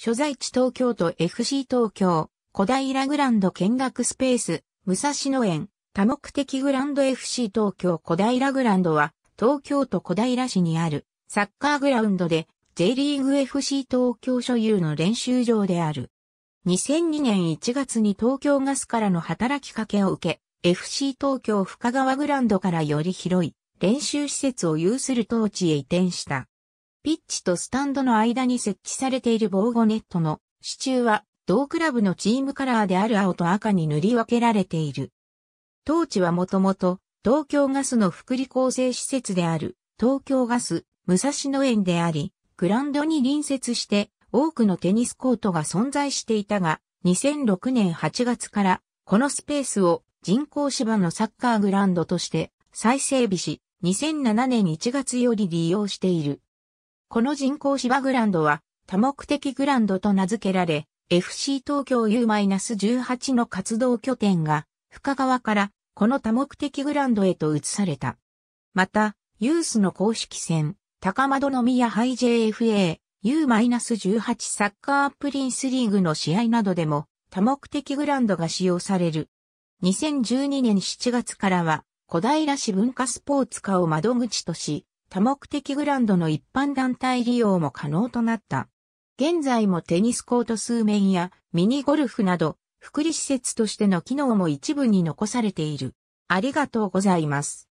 所在地東京都 FC 東京、小平グランド見学スペース、武蔵野園、多目的グランド FC 東京小平グランドは、東京都小平市にある、サッカーグラウンドで、J リーグ FC 東京所有の練習場である。2002年1月に東京ガスからの働きかけを受け、FC 東京深川グランドからより広い練習施設を有する当地へ移転した。ピッチとスタンドの間に設置されている防護ネットの支柱は同クラブのチームカラーである青と赤に塗り分けられている。当地はもともと東京ガスの福利厚生施設である東京ガス武蔵野園であり、グランドに隣接して多くのテニスコートが存在していたが、2006年8月からこのスペースを人工芝のサッカーグランドとして再整備し、2007年1月より利用している。この人工芝グランドは多目的グランドと名付けられ、FC 東京 U-18 の活動拠点が深川からこの多目的グランドへと移された。また、ユースの公式戦、高円宮イ JFA U-18 サッカープリンスリーグの試合などでも多目的グランドが使用される。2012年7月からは小平市文化スポーツ課を窓口とし、多目的グランドの一般団体利用も可能となった。現在もテニスコート数面やミニゴルフなど、福利施設としての機能も一部に残されている。ありがとうございます。